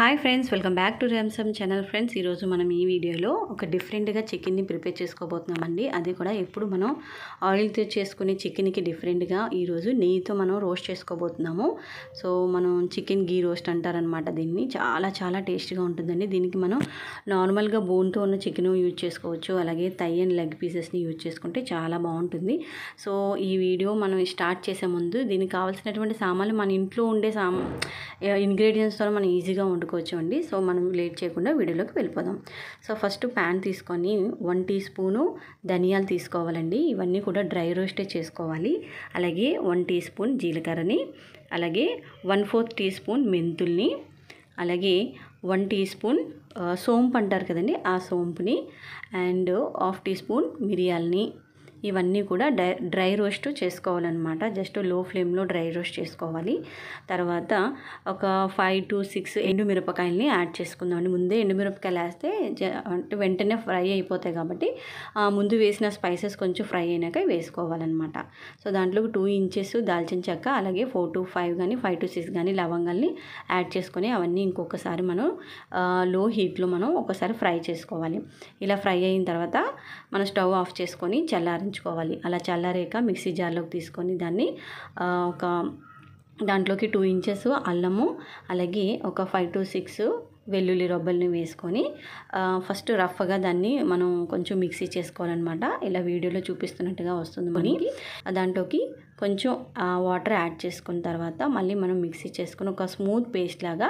hi friends welcome back to రేమ్సమ్ channel friends ఈరోజు మనం ఈ వీడియోలో ఒక డిఫరెంట్గా చికెన్ని ప్రిపేర్ చేసుకోబోతున్నామండి అది కూడా ఎప్పుడు మనం ఆయిల్తో చేసుకునే చికెన్కి డిఫరెంట్గా ఈరోజు నెయ్యితో మనం రోస్ట్ చేసుకోబోతున్నాము సో మనం చికెన్ గీ రోస్ట్ అంటారనమాట దీన్ని చాలా చాలా టేస్ట్గా ఉంటుందండి దీనికి మనం నార్మల్గా బోన్తో ఉన్న చికెన్ యూజ్ చేసుకోవచ్చు అలాగే తై అండ్ లెగ్ పీసెస్ని యూజ్ చేసుకుంటే చాలా బాగుంటుంది సో ఈ వీడియో మనం స్టార్ట్ చేసే ముందు దీనికి కావాల్సినటువంటి సామాన్లు మన ఇంట్లో ఉండే సామా ఇంగ్రీడియంట్స్తో మనం ఈజీగా ఉంటుంది వాడుకోవచ్చు అండి సో మనం లేట్ చేయకుండా వీడియోలోకి వెళ్ళిపోదాం సో ఫస్ట్ ప్యాన్ తీసుకొని వన్ టీ స్పూను ధనియాలు తీసుకోవాలండి ఇవన్నీ కూడా డ్రై రోస్టే చేసుకోవాలి అలాగే వన్ టీ స్పూన్ జీలకర్రని అలాగే వన్ ఫోర్త్ టీ స్పూన్ మెంతుల్ని అలాగే వన్ టీ స్పూన్ సోంపు అంటారు కదండి ఆ సోంపుని అండ్ హాఫ్ టీ స్పూన్ మిరియాలని ఇవన్నీ కూడా డై డ్రై రోస్ట్ చేసుకోవాలన్నమాట జస్ట్ లో ఫ్లేమ్లో డ్రై రోస్ట్ చేసుకోవాలి తర్వాత ఒక ఫైవ్ టు సిక్స్ మిరపకాయల్ని యాడ్ చేసుకుందామండి ముందే ఎండుమిరపకాయలు వేస్తే అంటే వెంటనే ఫ్రై అయిపోతాయి కాబట్టి ముందు వేసిన స్పైసెస్ కొంచెం ఫ్రై అయినాక వేసుకోవాలన్నమాట సో దాంట్లో టూ ఇంచెస్ దాల్చిన చెక్క అలాగే ఫోర్ టు ఫైవ్ కానీ ఫైవ్ టు సిక్స్ కానీ లవంగాల్ని యాడ్ చేసుకొని అవన్నీ ఇంకొకసారి మనం లో హీట్లో మనం ఒకసారి ఫ్రై చేసుకోవాలి ఇలా ఫ్రై అయిన తర్వాత మనం స్టవ్ ఆఫ్ చేసుకొని చల్లారి ఉంచుకోవాలి అలా చల్లారాక మిక్సీ జార్లోకి తీసుకొని దాన్ని ఒక దాంట్లోకి టూ ఇంచెస్ అల్లము అలాగే ఒక ఫైవ్ టు సిక్స్ వెల్లుల్లి రొబ్బల్ని వేసుకొని ఫస్ట్ రఫ్గా దాన్ని మనం కొంచెం మిక్సీ చేసుకోవాలన్నమాట ఇలా వీడియోలో చూపిస్తున్నట్టుగా వస్తుంది మనకి దాంట్లోకి కొంచెం వాటర్ యాడ్ చేసుకున్న తర్వాత మళ్ళీ మనం మిక్సీ చేసుకుని ఒక స్మూత్ పేస్ట్ లాగా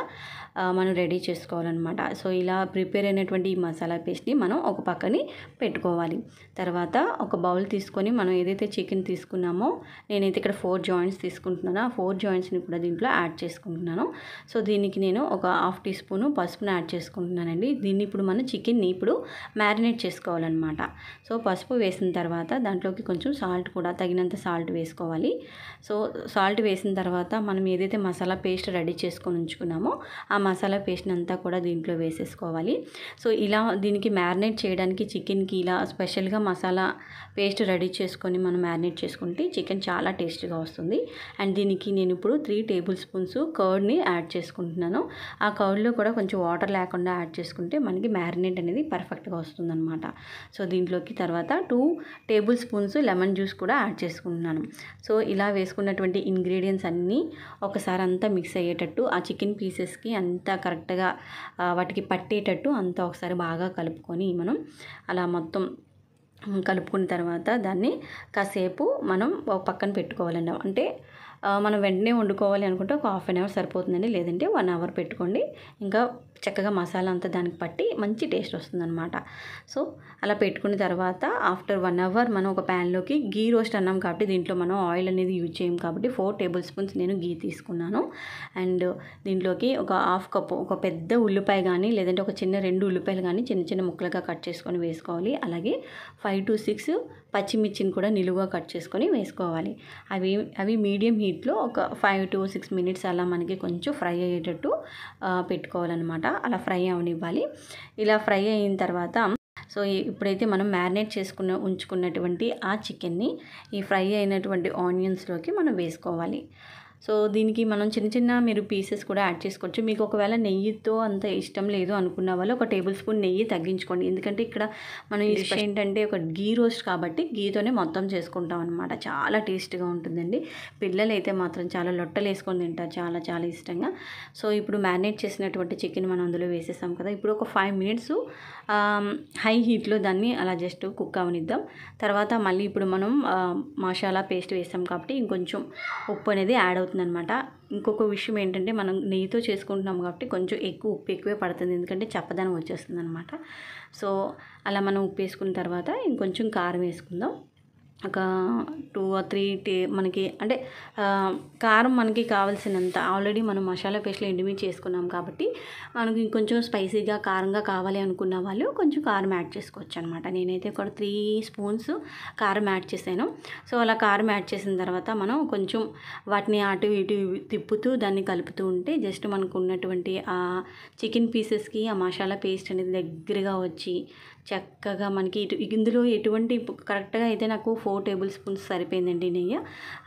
మనం రెడీ చేసుకోవాలన్నమాట సో ఇలా ప్రిపేర్ అయినటువంటి ఈ మసాలా పేస్ట్ని మనం ఒక పక్కని పెట్టుకోవాలి తర్వాత ఒక బౌల్ తీసుకొని మనం ఏదైతే చికెన్ తీసుకున్నామో నేనైతే ఇక్కడ ఫోర్ జాయింట్స్ తీసుకుంటున్నాను ఆ ఫోర్ జాయింట్స్ని కూడా దీంట్లో యాడ్ చేసుకుంటున్నాను సో దీనికి నేను ఒక హాఫ్ టీ స్పూన్ పసుపును యాడ్ చేసుకుంటున్నానండి దీన్ని ఇప్పుడు మనం చికెన్ని ఇప్పుడు మ్యారినేట్ చేసుకోవాలన్నమాట సో పసుపు వేసిన తర్వాత దాంట్లోకి కొంచెం సాల్ట్ కూడా తగినంత సాల్ట్ వేసుకోవాలి వేసుకోవాలి సో సాల్ట్ వేసిన తర్వాత మనం ఏదైతే మసాలా పేస్ట్ రెడీ చేసుకొని ఉంచుకున్నామో ఆ మసాలా పేస్ట్ని అంతా కూడా దీంట్లో వేసేసుకోవాలి సో ఇలా దీనికి మ్యారినేట్ చేయడానికి చికెన్కి ఇలా స్పెషల్గా మసాలా పేస్ట్ రెడీ చేసుకొని మనం మ్యారినేట్ చేసుకుంటే చికెన్ చాలా టేస్ట్గా వస్తుంది అండ్ దీనికి నేను ఇప్పుడు త్రీ టేబుల్ స్పూన్స్ కర్డ్ని యాడ్ చేసుకుంటున్నాను ఆ కర్డ్లో కూడా కొంచెం వాటర్ లేకుండా యాడ్ చేసుకుంటే మనకి మ్యారినేట్ అనేది పర్ఫెక్ట్గా వస్తుందన్నమాట సో దీంట్లోకి తర్వాత two tablespoons lemon juice కూడా యాడ్ చేసుకుంటున్నాను సో ఇలా వేసుకున్నటువంటి ఇంగ్రీడియంట్స్ అన్నీ ఒకసారి అంతా మిక్స్ అయ్యేటట్టు ఆ చికెన్ పీసెస్కి అంతా కరెక్ట్గా వాటికి పట్టేటట్టు అంతా ఒకసారి బాగా కలుపుకొని మనం అలా మొత్తం కలుపుకున్న తర్వాత దాన్ని కాసేపు మనం పక్కన పెట్టుకోవాలండి అంటే మనం వెంటనే వండుకోవాలి అనుకుంటే ఒక హాఫ్ అన్ అవర్ సరిపోతుందండి లేదంటే వన్ అవర్ పెట్టుకోండి ఇంకా చక్కగా మసాలా అంతా దానికి పట్టి మంచి టేస్ట్ వస్తుందన్నమాట సో అలా పెట్టుకున్న తర్వాత ఆఫ్టర్ వన్ అవర్ మనం ఒక ప్యాన్లోకి గీ రోస్ట్ అన్నాం కాబట్టి దీంట్లో మనం ఆయిల్ అనేది యూజ్ చేయం కాబట్టి ఫోర్ టేబుల్ స్పూన్స్ నేను గీ తీసుకున్నాను అండ్ దీంట్లోకి ఒక హాఫ్ కప్ ఒక పెద్ద ఉల్లిపాయ కానీ లేదంటే ఒక చిన్న రెండు ఉల్లిపాయలు కానీ చిన్న చిన్న ముక్కలుగా కట్ చేసుకొని వేసుకోవాలి అలాగే ఫైవ్ టు సిక్స్ పచ్చిమిర్చిని కూడా నిలువుగా కట్ చేసుకొని వేసుకోవాలి అవి అవి మీడియం నీటిలో ఒక ఫైవ్ టు సిక్స్ మినిట్స్ అలా మనకి కొంచెం ఫ్రై అయ్యేటట్టు పెట్టుకోవాలన్నమాట అలా ఫ్రై అవనివ్వాలి ఇలా ఫ్రై అయిన తర్వాత సో ఇప్పుడైతే మనం మ్యారినేట్ చేసుకున్న ఉంచుకున్నటువంటి ఆ చికెన్ని ఈ ఫ్రై అయినటువంటి ఆనియన్స్లోకి మనం వేసుకోవాలి సో దీనికి మనం చిన్న చిన్న మీరు పీసెస్ కూడా యాడ్ చేసుకోవచ్చు మీకు ఒకవేళ నెయ్యితో అంత ఇష్టం లేదు అనుకున్న వాళ్ళు ఒక టేబుల్ స్పూన్ నెయ్యి తగ్గించుకోండి ఎందుకంటే ఇక్కడ మనం ఇష్టం ఏంటంటే ఒక గీ రోస్ట్ కాబట్టి గీతోనే మొత్తం చేసుకుంటాం అనమాట చాలా టేస్ట్గా ఉంటుందండి పిల్లలు అయితే మాత్రం చాలా లొట్టలు వేసుకొని తింటారు చాలా చాలా ఇష్టంగా సో ఇప్పుడు మ్యారినేట్ చేసినటువంటి చికెన్ మనం అందులో వేసేసాం కదా ఇప్పుడు ఒక ఫైవ్ మినిట్స్ హై హీట్లో దాన్ని అలా జస్ట్ కుక్ అవనిద్దాం తర్వాత మళ్ళీ ఇప్పుడు మనం మసాలా పేస్ట్ వేసాం కాబట్టి ఇంకొంచెం ఉప్పు అనేది యాడ్ అవుతుంది అనమాట ఇంకొక విషయం ఏంటంటే మనం నెయ్యితో చేసుకుంటున్నాం కాబట్టి కొంచెం ఎక్కువ ఉప్పు ఎక్కువే పడుతుంది ఎందుకంటే చప్పదనం వచ్చేస్తుంది అనమాట సో అలా మనం ఉప్పు వేసుకున్న తర్వాత ఇంకొంచెం కారం వేసుకుందాం ఒక టూ ఆర్ త్రీ టే మనకి అంటే కారం మనకి కావాల్సినంత ఆల్రెడీ మనం మసాలా పేస్ట్లో ఎండిమి చేసుకున్నాం కాబట్టి మనకి ఇంకొంచెం స్పైసీగా కారంగా కావాలి అనుకున్న వాళ్ళు కొంచెం కారం యాడ్ చేసుకోవచ్చు అనమాట నేనైతే ఒక త్రీ స్పూన్స్ కారం యాడ్ చేశాను సో అలా కారం యాడ్ చేసిన తర్వాత మనం కొంచెం వాటిని అటు ఇటు తిప్పుతూ దాన్ని కలుపుతూ ఉంటే జస్ట్ మనకు ఉన్నటువంటి ఆ చికెన్ పీసెస్కి ఆ మసాలా పేస్ట్ అనేది దగ్గరగా వచ్చి చక్కగా మనకి ఇటు ఇందులో ఎటువంటి కరెక్ట్గా అయితే నాకు ఫోర్ టేబుల్ స్పూన్స్ సరిపోయిందండి నెయ్యి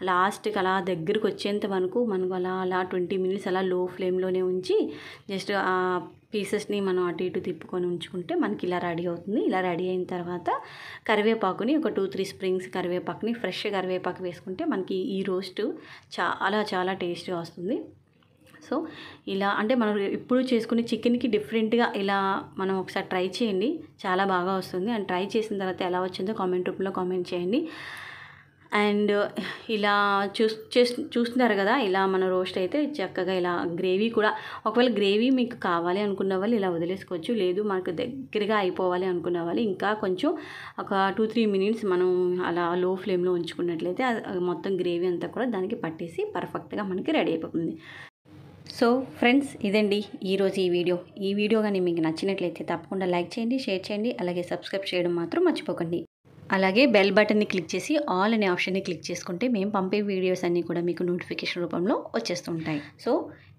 లాస్ట్కి అలా దగ్గరకు వచ్చేంత వరకు మనకు అలా అలా ట్వంటీ మినిట్స్ అలా లో ఫ్లేమ్లోనే ఉంచి జస్ట్ ఆ పీసెస్ని మనం అటు ఇటు తిప్పుకొని ఉంచుకుంటే మనకి ఇలా రెడీ అవుతుంది ఇలా రెడీ అయిన తర్వాత కరివేపాకుని ఒక టూ త్రీ స్ప్రింగ్స్ కరివేపాకుని ఫ్రెష్ కరివేపాకు వేసుకుంటే మనకి ఈ రోస్ట్ చాలా చాలా టేస్ట్గా వస్తుంది సో ఇలా అంటే మనం ఇప్పుడు చేసుకునే చికెన్కి డిఫరెంట్గా ఇలా మనం ఒకసారి ట్రై చేయండి చాలా బాగా వస్తుంది అండ్ ట్రై చేసిన తర్వాత ఎలా వచ్చిందో కామెంట్ రూపంలో కామెంట్ చేయండి అండ్ ఇలా చూస్ చూస్తున్నారు కదా ఇలా మన రోస్ట్ అయితే చక్కగా ఇలా గ్రేవీ కూడా ఒకవేళ గ్రేవీ మీకు కావాలి అనుకున్న వాళ్ళు ఇలా వదిలేసుకోవచ్చు లేదు మనకు దగ్గరగా అయిపోవాలి అనుకున్న వాళ్ళు ఇంకా కొంచెం ఒక టూ త్రీ మినిట్స్ మనం అలా లో ఫ్లేమ్లో ఉంచుకున్నట్లయితే మొత్తం గ్రేవీ అంతా కూడా దానికి పట్టేసి పర్ఫెక్ట్గా మనకి రెడీ అయిపోతుంది సో ఫ్రెండ్స్ ఇదండి ఈరోజు ఈ వీడియో ఈ వీడియో కానీ మీకు నచ్చినట్లయితే తప్పకుండా లైక్ చేయండి షేర్ చేయండి అలాగే సబ్స్క్రైబ్ చేయడం మాత్రం మర్చిపోకండి అలాగే బెల్ బటన్ని క్లిక్ చేసి ఆల్ అనే ఆప్షన్ని క్లిక్ చేసుకుంటే మేము పంపే వీడియోస్ అన్నీ కూడా మీకు నోటిఫికేషన్ రూపంలో వచ్చేస్తుంటాయి సో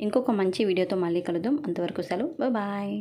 ఇంకొక మంచి వీడియోతో మళ్ళీ కలుద్దాం అంతవరకు సెలవు బాయ్